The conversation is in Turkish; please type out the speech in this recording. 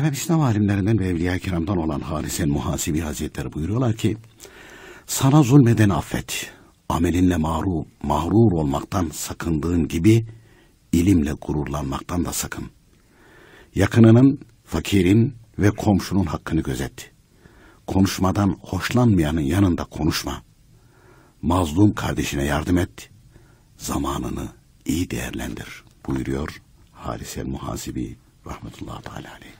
Evet, İslam alimlerinden ve Evliya Kiram'dan olan Halisen Muhasibi Hazretleri buyuruyorlar ki sana zulmeden affet. Amelinle mağrur, mağrur olmaktan sakındığın gibi ilimle gururlanmaktan da sakın. Yakınının, fakirin ve komşunun hakkını gözet. Konuşmadan hoşlanmayanın yanında konuşma. Mazlum kardeşine yardım et. Zamanını iyi değerlendir buyuruyor Harisel Muhasibi rahmetullahi teala aleyh.